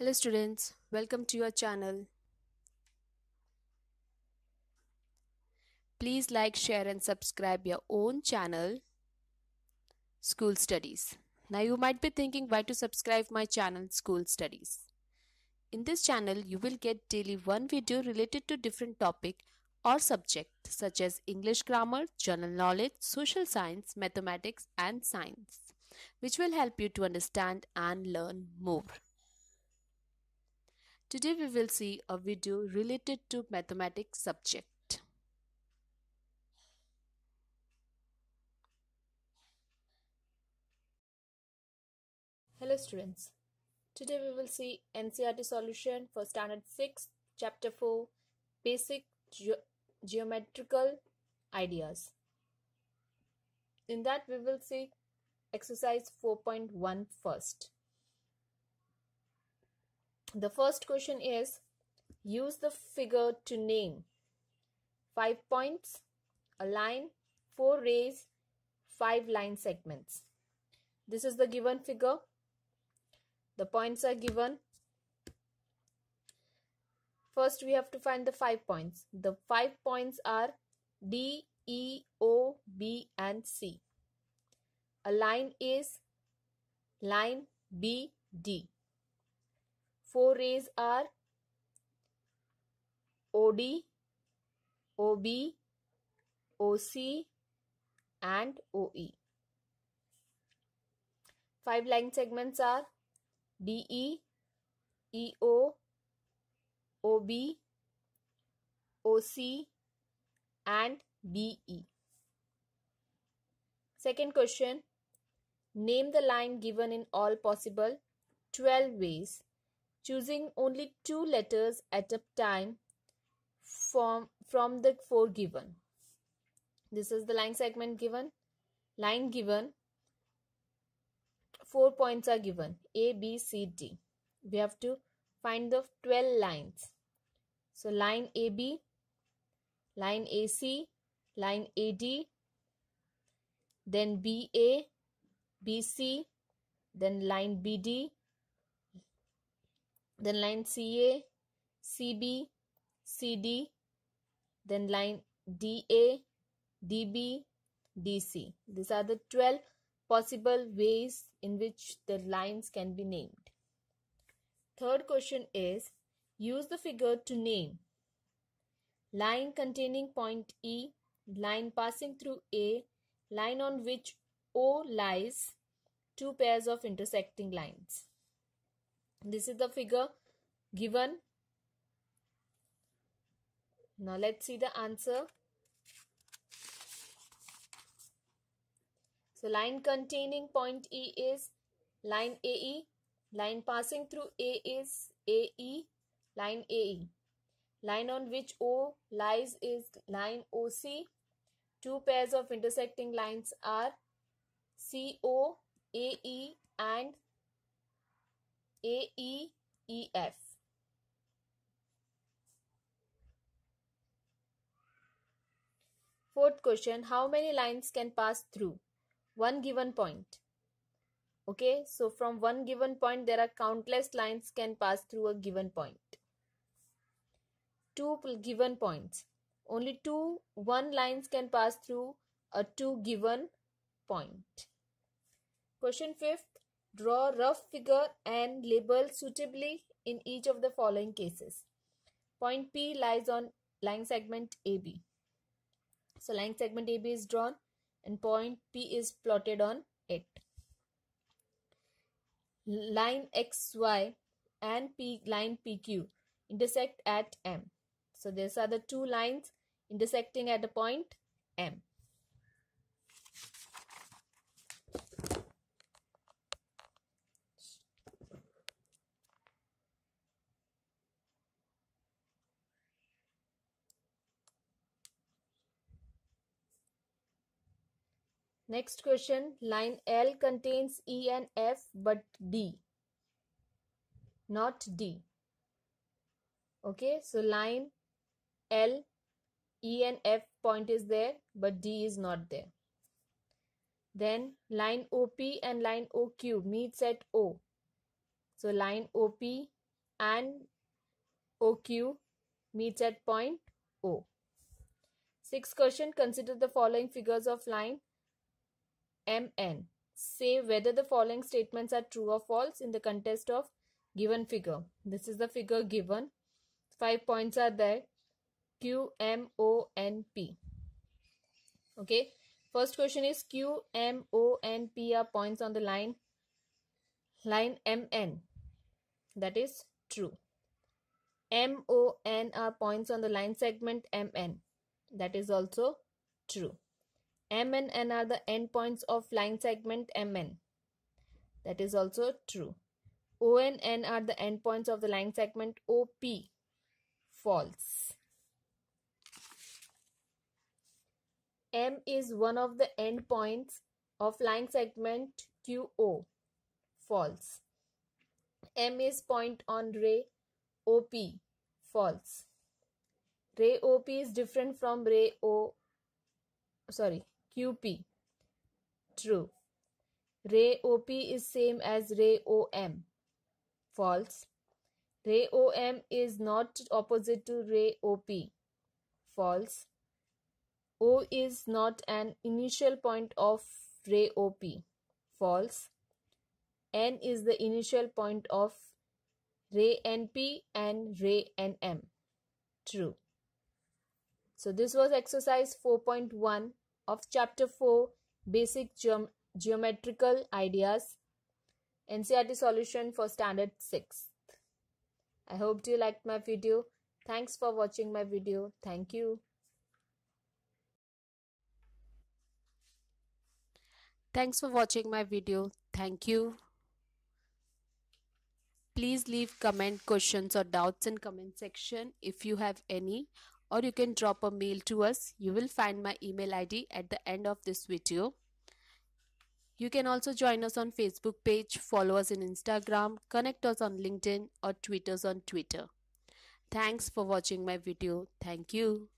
Hello students, welcome to your channel. Please like, share and subscribe your own channel, School Studies. Now you might be thinking why to subscribe my channel, School Studies. In this channel, you will get daily one video related to different topic or subject such as English grammar, general knowledge, social science, mathematics and science which will help you to understand and learn more. Today we will see a video related to mathematics subject. Hello students. Today we will see NCRT solution for standard 6 chapter 4 basic Ge geometrical ideas. In that we will see exercise 4.1 first. The first question is use the figure to name five points, a line, four rays, five line segments. This is the given figure. The points are given. First, we have to find the five points. The five points are D, E, O, B, and C. A line is line B, D. Four rays are OD, OB, OC and OE. Five line segments are DE, EO, OB, OC and BE. Second question, name the line given in all possible 12 ways choosing only two letters at a time from, from the four given. This is the line segment given. Line given. Four points are given. A, B, C, D. We have to find the 12 lines. So line AB, line AC, line AD, then BA, BC, then line BD, then line CA, CB, CD, then line DA, DB, DC. These are the 12 possible ways in which the lines can be named. Third question is use the figure to name line containing point E, line passing through A, line on which O lies, two pairs of intersecting lines. This is the figure given. Now let's see the answer. So line containing point E is line AE, line passing through A is AE, line AE. Line on which O lies is line OC. Two pairs of intersecting lines are CO, AE, and AEEF. Fourth question How many lines can pass through one given point? Okay, so from one given point, there are countless lines can pass through a given point. Two given points. Only two, one lines can pass through a two given point. Question fifth Draw rough figure and label suitably in each of the following cases. Point P lies on line segment AB. So line segment AB is drawn and point P is plotted on it. Line XY and P line PQ intersect at M. So these are the two lines intersecting at a point M. Next question, line L contains E and F but D, not D. Okay, so line L, E and F point is there but D is not there. Then line OP and line OQ meets at O. So line OP and OQ meets at point O. Sixth question, consider the following figures of line MN. Say whether the following statements are true or false in the context of given figure. This is the figure given. Five points are there. Q, M, O, N, P. Okay. First question is Q, M, O, N, P are points on the line. Line MN. That is true. M, O, N are points on the line segment MN. That is also true m and n are the endpoints of line segment mn. That is also true. O and n are the endpoints of the line segment OP. False. M is one of the endpoints of line segment QO. False. M is point on ray OP. False. Ray OP is different from ray O. Sorry, QP. True. Ray OP is same as ray OM. False. Ray OM is not opposite to ray OP. False. O is not an initial point of ray OP. False. N is the initial point of ray NP and ray NM. True. So this was exercise 4.1 of Chapter 4 Basic Geom Geometrical Ideas NCRT Solution for Standard 6. I hope you liked my video. Thanks for watching my video. Thank you. Thanks for watching my video. Thank you. Please leave comment questions or doubts in comment section if you have any or you can drop a mail to us. You will find my email ID at the end of this video. You can also join us on Facebook page, follow us on Instagram, connect us on LinkedIn or tweet us on Twitter. Thanks for watching my video. Thank you.